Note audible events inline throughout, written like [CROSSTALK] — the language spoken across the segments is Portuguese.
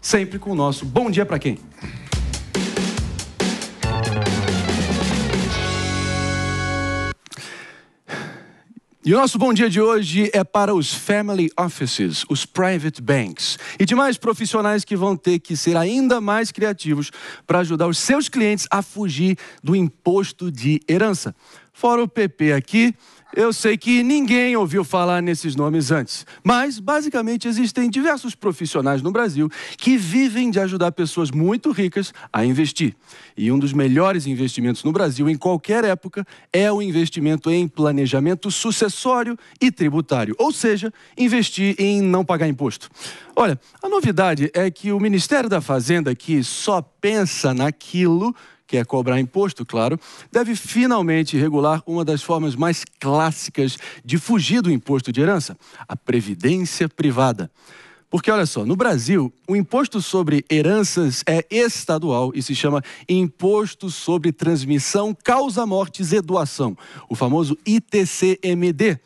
sempre com o nosso Bom Dia para Quem. E o nosso bom dia de hoje é para os family offices, os private banks e demais profissionais que vão ter que ser ainda mais criativos para ajudar os seus clientes a fugir do imposto de herança. Fora o PP aqui, eu sei que ninguém ouviu falar nesses nomes antes, mas basicamente existem diversos profissionais no Brasil que vivem de ajudar pessoas muito ricas a investir. E um dos melhores investimentos no Brasil em qualquer época é o investimento em planejamento sucessório e tributário, ou seja, investir em não pagar imposto. Olha, a novidade é que o Ministério da Fazenda, que só pensa naquilo que é cobrar imposto, claro, deve finalmente regular uma das formas mais clássicas de fugir do imposto de herança, a previdência privada. Porque olha só, no Brasil, o imposto sobre heranças é estadual e se chama Imposto sobre Transmissão, Causa Mortes e Doação, o famoso ITCMD.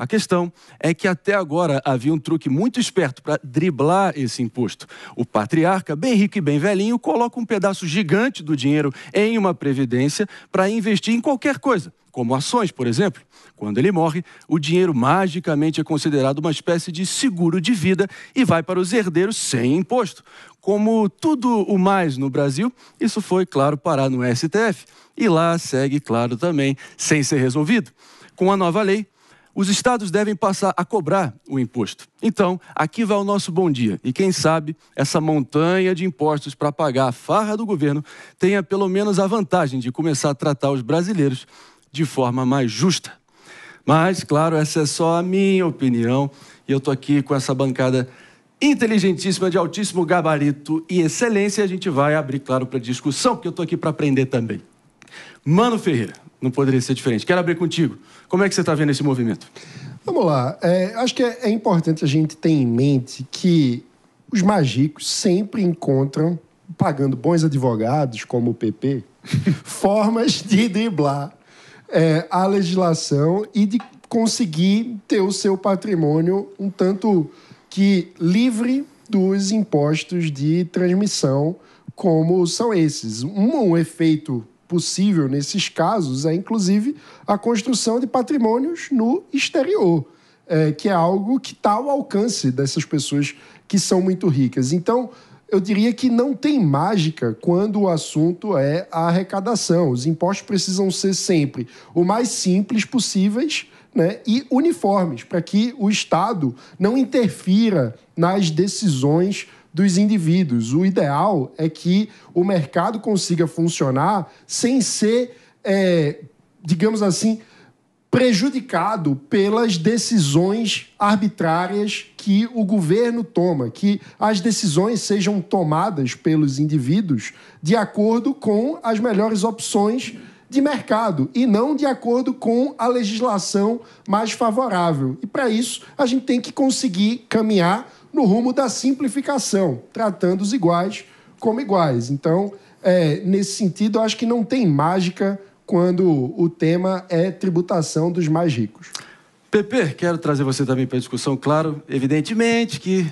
A questão é que até agora havia um truque muito esperto para driblar esse imposto. O patriarca, bem rico e bem velhinho, coloca um pedaço gigante do dinheiro em uma previdência para investir em qualquer coisa, como ações, por exemplo. Quando ele morre, o dinheiro magicamente é considerado uma espécie de seguro de vida e vai para os herdeiros sem imposto. Como tudo o mais no Brasil, isso foi, claro, parar no STF. E lá segue, claro, também sem ser resolvido. Com a nova lei, os estados devem passar a cobrar o imposto. Então, aqui vai o nosso bom dia. E quem sabe essa montanha de impostos para pagar a farra do governo tenha pelo menos a vantagem de começar a tratar os brasileiros de forma mais justa. Mas, claro, essa é só a minha opinião e eu estou aqui com essa bancada inteligentíssima, de altíssimo gabarito e excelência. E A gente vai abrir, claro, para discussão, porque eu estou aqui para aprender também. Mano Ferreira, não poderia ser diferente. Quero abrir contigo. Como é que você está vendo esse movimento? Vamos lá. É, acho que é, é importante a gente ter em mente que os magicos sempre encontram, pagando bons advogados, como o PP, [LAUGHS] formas de driblar é, a legislação e de conseguir ter o seu patrimônio um tanto que livre dos impostos de transmissão, como são esses. Um, um efeito possível nesses casos é, inclusive, a construção de patrimônios no exterior, é, que é algo que está ao alcance dessas pessoas que são muito ricas. Então, eu diria que não tem mágica quando o assunto é a arrecadação. Os impostos precisam ser sempre o mais simples possíveis. Né, e uniformes, para que o Estado não interfira nas decisões dos indivíduos. O ideal é que o mercado consiga funcionar sem ser, é, digamos assim, prejudicado pelas decisões arbitrárias que o governo toma, que as decisões sejam tomadas pelos indivíduos de acordo com as melhores opções de mercado e não de acordo com a legislação mais favorável. E para isso, a gente tem que conseguir caminhar no rumo da simplificação, tratando os iguais como iguais. Então, é, nesse sentido, eu acho que não tem mágica quando o tema é tributação dos mais ricos. Pepe, quero trazer você também para a discussão, claro, evidentemente que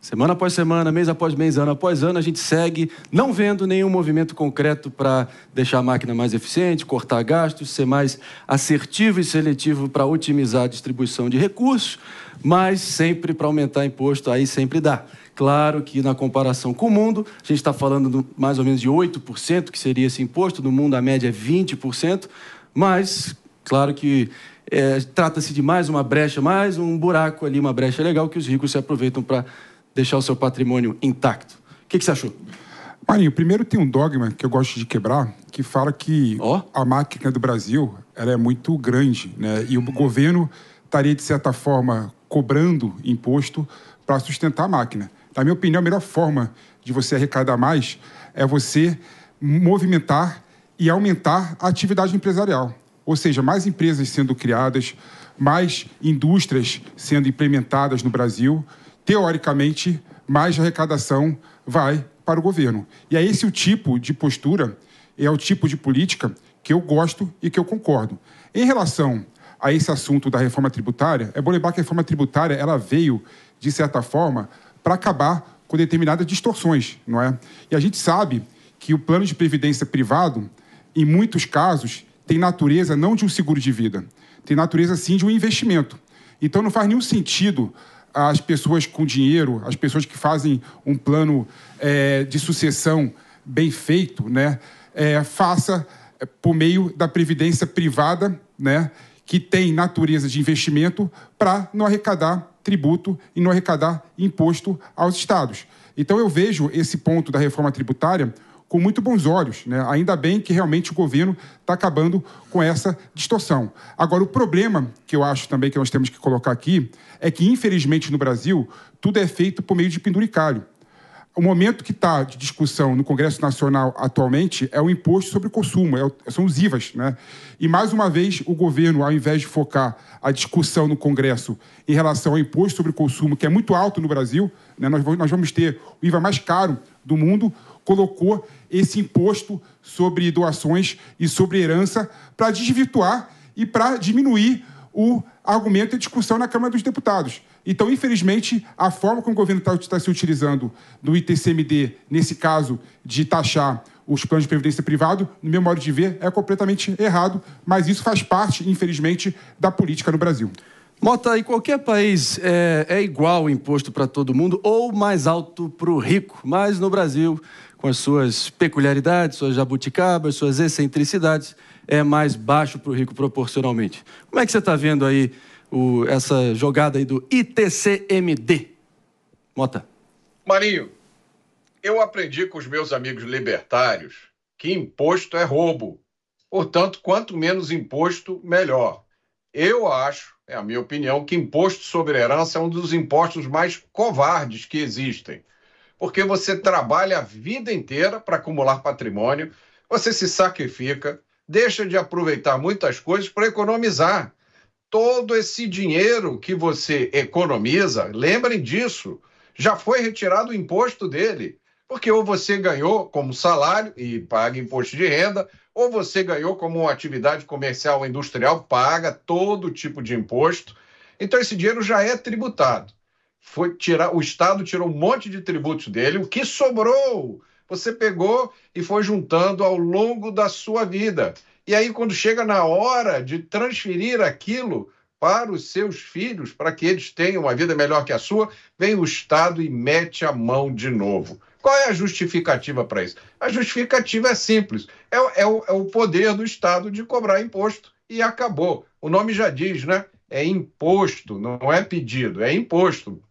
Semana após semana, mês após mês, ano após ano, a gente segue não vendo nenhum movimento concreto para deixar a máquina mais eficiente, cortar gastos, ser mais assertivo e seletivo para otimizar a distribuição de recursos, mas sempre para aumentar imposto, aí sempre dá. Claro que na comparação com o mundo, a gente está falando mais ou menos de 8%, que seria esse imposto, no mundo a média é 20%, mas claro que é, trata-se de mais uma brecha, mais um buraco ali, uma brecha legal que os ricos se aproveitam para deixar o seu patrimônio intacto. O que, que você achou? Marinho, primeiro tem um dogma que eu gosto de quebrar, que fala que oh. a máquina do Brasil ela é muito grande, né? E o governo estaria, de certa forma, cobrando imposto para sustentar a máquina. Na minha opinião, a melhor forma de você arrecadar mais é você movimentar e aumentar a atividade empresarial. Ou seja, mais empresas sendo criadas, mais indústrias sendo implementadas no Brasil teoricamente, mais arrecadação vai para o governo. E é esse o tipo de postura, é o tipo de política que eu gosto e que eu concordo. Em relação a esse assunto da reforma tributária, é bom lembrar que a reforma tributária ela veio, de certa forma, para acabar com determinadas distorções, não é? E a gente sabe que o plano de previdência privado, em muitos casos, tem natureza não de um seguro de vida, tem natureza sim de um investimento. Então não faz nenhum sentido as pessoas com dinheiro, as pessoas que fazem um plano é, de sucessão bem feito, né, é, faça é, por meio da previdência privada, né, que tem natureza de investimento, para não arrecadar tributo e não arrecadar imposto aos estados. Então eu vejo esse ponto da reforma tributária com muito bons olhos. Né? Ainda bem que realmente o governo está acabando com essa distorção. Agora, o problema que eu acho também que nós temos que colocar aqui é que, infelizmente, no Brasil, tudo é feito por meio de penduricalho. O momento que está de discussão no Congresso Nacional atualmente é o imposto sobre o consumo, é o, são os IVAs. Né? E, mais uma vez, o governo, ao invés de focar a discussão no Congresso em relação ao imposto sobre o consumo, que é muito alto no Brasil, né? nós, nós vamos ter o IVA mais caro do mundo, colocou esse imposto sobre doações e sobre herança para desvirtuar e para diminuir o argumento e discussão na Câmara dos Deputados. Então, infelizmente, a forma como o governo está tá se utilizando do ITCMD, nesse caso, de taxar os planos de previdência privado, no meu modo de ver, é completamente errado, mas isso faz parte, infelizmente, da política no Brasil. Mota, em qualquer país é, é igual o imposto para todo mundo ou mais alto para o rico, mas no Brasil com as suas peculiaridades, suas jabuticabas, suas excentricidades, é mais baixo para o rico proporcionalmente. Como é que você está vendo aí o, essa jogada aí do ITCMD? Mota. Marinho, eu aprendi com os meus amigos libertários que imposto é roubo. Portanto, quanto menos imposto, melhor. Eu acho, é a minha opinião, que imposto sobre herança é um dos impostos mais covardes que existem porque você trabalha a vida inteira para acumular patrimônio, você se sacrifica, deixa de aproveitar muitas coisas para economizar. Todo esse dinheiro que você economiza, lembrem disso, já foi retirado o imposto dele. Porque ou você ganhou como salário e paga imposto de renda, ou você ganhou como uma atividade comercial ou industrial, paga todo tipo de imposto. Então esse dinheiro já é tributado foi tirar, o Estado tirou um monte de tributos dele, o que sobrou você pegou e foi juntando ao longo da sua vida. E aí, quando chega na hora de transferir aquilo para os seus filhos, para que eles tenham uma vida melhor que a sua, vem o Estado e mete a mão de novo. Qual é a justificativa para isso? A justificativa é simples: é, é, o, é o poder do Estado de cobrar imposto e acabou. O nome já diz, né? É imposto, não é pedido, é imposto.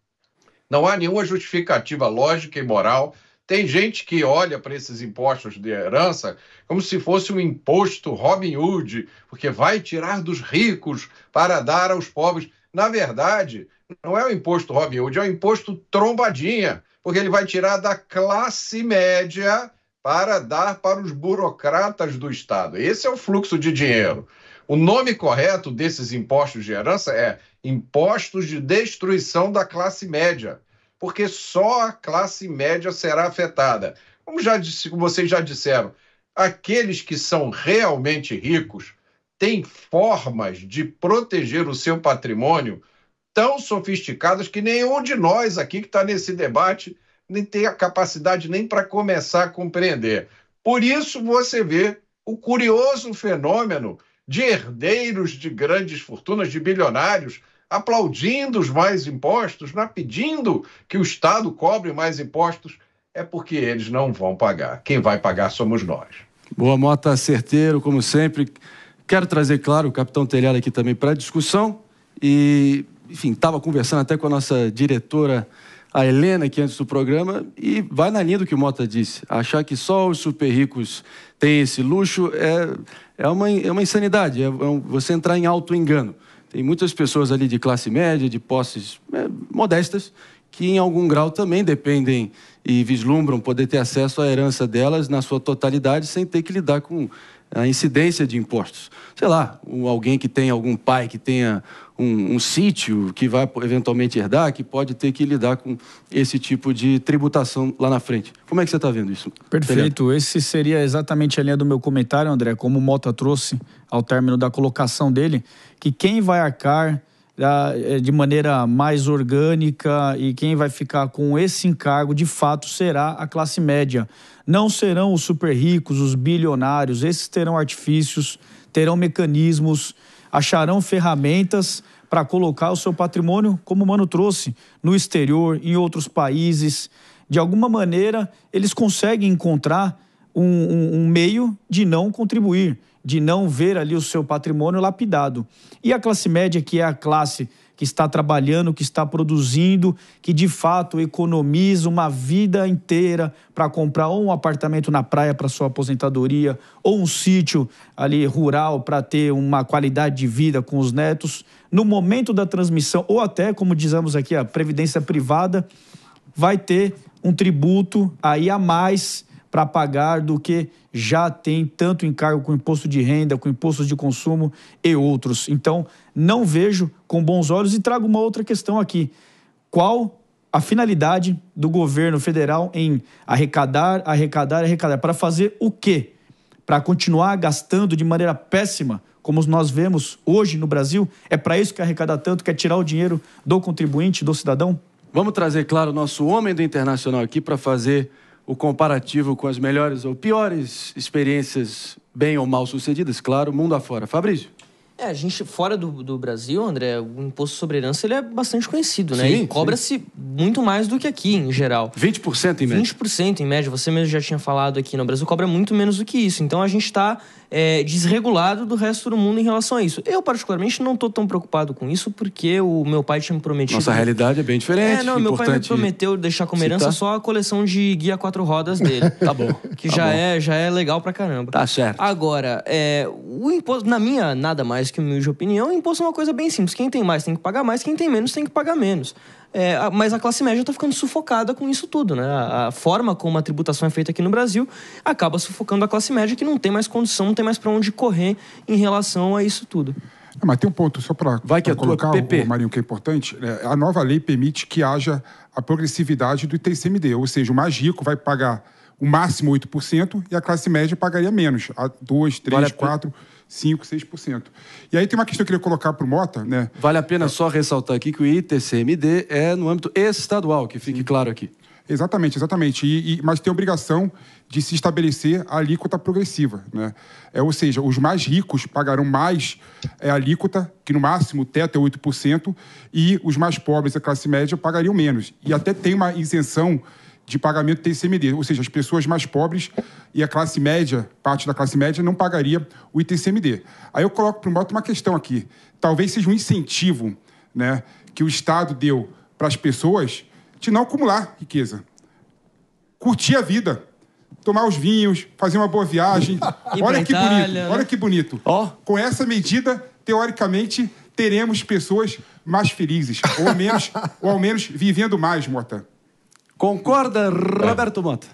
Não há nenhuma justificativa lógica e moral. Tem gente que olha para esses impostos de herança como se fosse um imposto Robin Hood, porque vai tirar dos ricos para dar aos pobres. Na verdade, não é o imposto Robin Hood, é o imposto trombadinha, porque ele vai tirar da classe média para dar para os burocratas do Estado. Esse é o fluxo de dinheiro. O nome correto desses impostos de herança é impostos de destruição da classe média, porque só a classe média será afetada. Como, já disse, como vocês já disseram, aqueles que são realmente ricos têm formas de proteger o seu patrimônio tão sofisticadas que nenhum de nós aqui que está nesse debate nem tem a capacidade nem para começar a compreender. Por isso você vê o curioso fenômeno de herdeiros de grandes fortunas, de bilionários, aplaudindo os mais impostos, né? pedindo que o Estado cobre mais impostos, é porque eles não vão pagar. Quem vai pagar somos nós. Boa, Mota, certeiro, como sempre. Quero trazer, claro, o capitão Telhado aqui também para discussão. E, enfim, estava conversando até com a nossa diretora, a Helena, aqui antes do programa, e vai na linha do que o Mota disse. Achar que só os super ricos têm esse luxo é, é, uma, é uma insanidade. É, é um, você entrar em auto-engano. Tem muitas pessoas ali de classe média, de posses é, modestas, que em algum grau também dependem e vislumbram poder ter acesso à herança delas na sua totalidade sem ter que lidar com a incidência de impostos. Sei lá, alguém que tem algum pai que tenha um, um, sítio que vai eventualmente herdar, que pode ter que lidar com esse tipo de tributação lá na frente. Como é que você está vendo isso? Perfeito. Tá esse seria exatamente a linha do meu comentário, André, como o Mota trouxe ao término da colocação dele, que quem vai arcar é, de maneira mais orgânica e quem vai ficar com esse encargo de fato será a classe média. Não serão os super ricos, os bilionários, esses terão artifícios, terão mecanismos, acharão ferramentas para colocar o seu patrimônio, como o Mano trouxe, no exterior, em outros países. De alguma maneira, eles conseguem encontrar um, um meio de não contribuir, de não ver ali o seu patrimônio lapidado. E a classe média, que é a classe que está trabalhando, que está produzindo, que de fato economiza uma vida inteira para comprar ou um apartamento na praia para sua aposentadoria, ou um sítio ali rural para ter uma qualidade de vida com os netos, no momento da transmissão, ou até, como dizemos aqui, a previdência privada, vai ter um tributo aí a mais para pagar do que já tem tanto encargo com imposto de renda, com impostos de consumo e outros. Então, não vejo com bons olhos e trago uma outra questão aqui. Qual a finalidade do governo federal em arrecadar, arrecadar, arrecadar? Para fazer o quê? Para continuar gastando de maneira péssima, como nós vemos hoje no Brasil? É para isso que arrecada tanto, que é tirar o dinheiro do contribuinte, do cidadão? Vamos trazer, claro, o nosso homem do internacional aqui para fazer o comparativo com as melhores ou piores experiências, bem ou mal sucedidas, claro, mundo afora. Fabrício. É, a gente, fora do, do Brasil, André, o imposto sobre herança ele é bastante conhecido, né? Sim, e cobra-se muito mais do que aqui, em geral. 20% em média? 20% em média. Você mesmo já tinha falado aqui no Brasil, cobra muito menos do que isso. Então a gente está é, desregulado do resto do mundo em relação a isso. Eu, particularmente, não estou tão preocupado com isso, porque o meu pai tinha me prometido. Nossa realidade é bem diferente. É, não, meu pai me prometeu deixar como herança citar. só a coleção de guia quatro rodas dele. [LAUGHS] tá bom. Que tá já, bom. É, já é legal pra caramba. Tá certo. Agora, é, o imposto, na minha, nada mais mais que humilde opinião, imposto é uma coisa bem simples. Quem tem mais tem que pagar mais, quem tem menos tem que pagar menos. É, mas a classe média está ficando sufocada com isso tudo, né? A, a, forma como a tributação é feita aqui no Brasil acaba sufocando a classe média que não tem mais condição, não tem mais para onde correr em relação a isso tudo. É, mas tem um ponto só para é colocar, O, o Marinho, que é importante. É, a nova lei permite que haja a progressividade do ITCMD, ou seja, o mais rico vai pagar o máximo 8% e a classe média pagaria menos, a 2, 3, vale 4... A 5%, 6%. E aí tem uma questão que eu queria colocar para o Mota, né? Vale a pena é. só ressaltar aqui que o ITCMD é no âmbito estadual, que fique Sim. claro aqui. Exatamente, exatamente. E, e, mas tem obrigação de se estabelecer a alíquota progressiva. Né? É, ou seja, os mais ricos pagarão mais é, alíquota, que no máximo o teto é 8%, e os mais pobres, a classe média, pagariam menos. E até tem uma isenção de pagamento do ICMD, ou seja, as pessoas mais pobres e a classe média, parte da classe média, não pagaria o ITCMD. Aí eu coloco para o Mota uma questão aqui. Talvez seja um incentivo né, que o Estado deu para as pessoas de não acumular riqueza. Curtir a vida, tomar os vinhos, fazer uma boa viagem. [LAUGHS] Né? olha que bonito, olha que bonito. Oh. Com essa medida, teoricamente, teremos pessoas mais felizes, ou menos, ou ao menos vivendo mais, Mota. Concorda, Roberto Mota?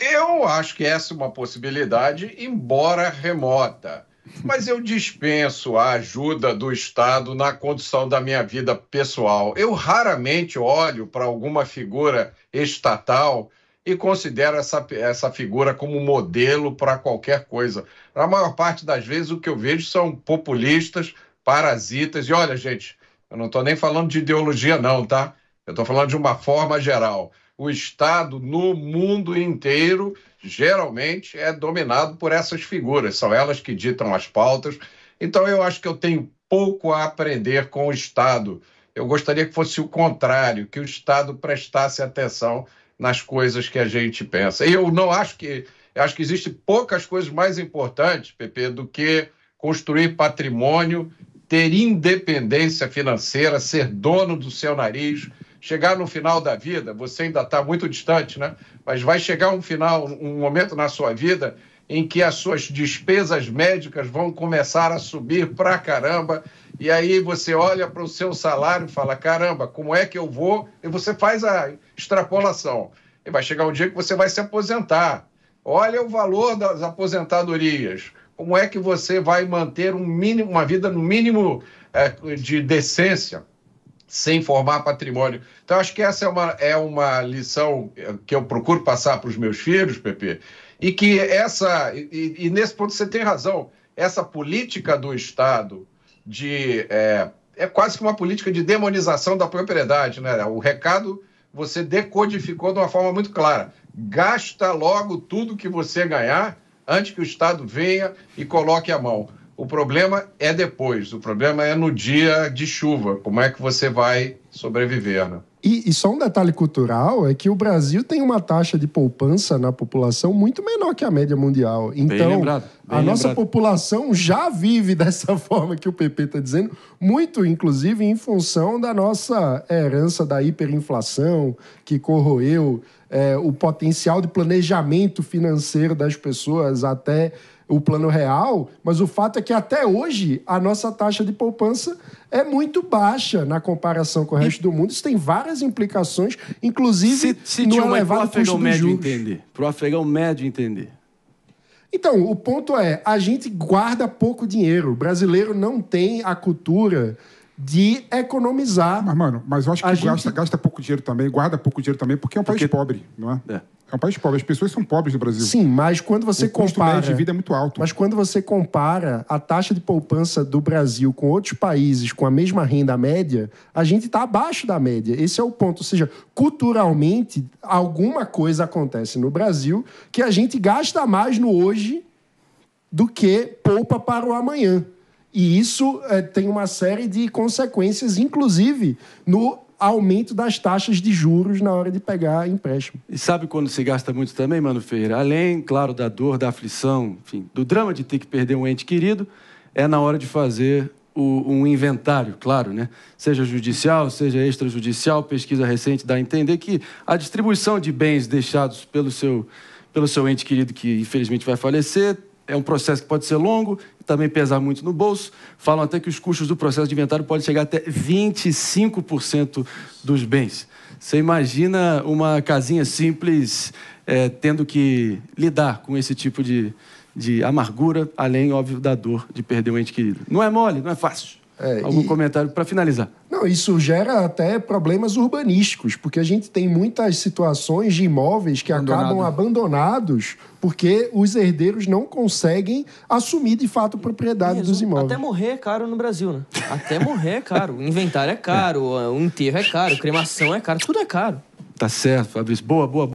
Eu, eu acho que essa é uma possibilidade, embora remota. Mas eu dispenso a ajuda do Estado na condução da minha vida pessoal. Eu raramente olho para alguma figura estatal e considero essa, essa figura como modelo para qualquer coisa. A maior parte das vezes o que eu vejo são populistas, parasitas. E olha, gente, eu não estou nem falando de ideologia, não, tá? Eu estou falando de uma forma geral. O Estado no mundo inteiro geralmente é dominado por essas figuras, são elas que ditam as pautas. Então eu acho que eu tenho pouco a aprender com o Estado. Eu gostaria que fosse o contrário, que o Estado prestasse atenção nas coisas que a gente pensa. E eu não acho que eu acho que existem poucas coisas mais importantes, Pepe, do que construir patrimônio, ter independência financeira, ser dono do seu nariz, chegar no final da vida, você ainda está muito distante, né? Mas vai chegar um final, um momento na sua vida em que as suas despesas médicas vão começar a subir pra caramba. E aí você olha para o seu salário e fala: caramba, como é que eu vou? E você faz a extrapolação. E vai chegar um dia que você vai se aposentar. Olha o valor das aposentadorias. Como é que você vai manter um mínimo, uma vida no mínimo é, de decência? sem formar patrimônio. Então, acho que essa é uma, é uma lição eh, que eu procuro passar para os meus filhos, Pepe, e que essa, e, e, nesse ponto você tem razão, essa política do Estado de. É, é quase que uma política de demonização da propriedade, né? O recado você decodificou de uma forma muito clara. Gasta logo tudo que você ganhar antes que o Estado venha e coloque a mão. O problema é depois, o problema é no dia de chuva, como é que você vai sobreviver, né? E, e, só um detalhe cultural é que o Brasil tem uma taxa de poupança na população muito menor que a média mundial. Então, bem lembrado, bem a lembrado. nossa população já vive [LAUGHS] dessa forma que o PP está dizendo, muito inclusive em função da nossa herança da hiperinflação que corroeu é, o potencial de planejamento financeiro das pessoas até o plano real, mas o fato é que até hoje a nossa taxa de poupança é muito baixa na comparação com o resto e... do mundo. Isso tem várias implicações, inclusive se, se no elevado é custo afegão médio juros. entender. Para o afegão médio entender. Então, o ponto é, a gente guarda pouco dinheiro. O brasileiro não tem a cultura de economizar. Mas, mano, mas eu acho que gente... gasta, gasta pouco dinheiro também, guarda pouco dinheiro também, porque é um país pobre, não é? é? É um país pobre, as pessoas são pobres no Brasil. Sim, mas quando você o compara. O de vida é muito alto. Mas quando você compara a taxa de poupança do Brasil com outros países com a mesma renda média, a gente está abaixo da média. Esse é o ponto. Ou seja, culturalmente, alguma coisa acontece no Brasil que a gente gasta mais no hoje do que poupa para o amanhã. E isso é, tem uma série de consequências, inclusive no aumento das taxas de juros na hora de pegar empréstimo. E sabe quando se gasta muito também, Mano Ferreira? Além, claro, da dor, da aflição, enfim, do drama de ter que perder um ente querido, é na hora de fazer o, um inventário, claro, né? Seja judicial, seja extrajudicial, pesquisa recente dá a entender que a distribuição de bens deixados pelo seu, pelo seu ente querido que infelizmente vai falecer é um processo que pode ser longo, e também pesar muito no bolso. Falam até que os custos do processo de inventário podem chegar até 25% dos bens. Você imagina uma casinha simples é, tendo que lidar com esse tipo de, de amargura, além, óbvio, da dor de perder um ente querido. Não é mole, não é fácil. É, Algum e... comentário para finalizar? Não, isso gera até problemas urbanísticos, porque a gente tem muitas situações de imóveis que Abandonado. acabam abandonados porque os herdeiros não conseguem assumir de fato a propriedade dos imóveis. Até morrer é caro no Brasil, né? Até morrer é caro. O inventário é caro, [LAUGHS] é. o enterro é caro, cremação é caro, tudo é caro. Tá certo, Fabrício. Boa, boa. boa.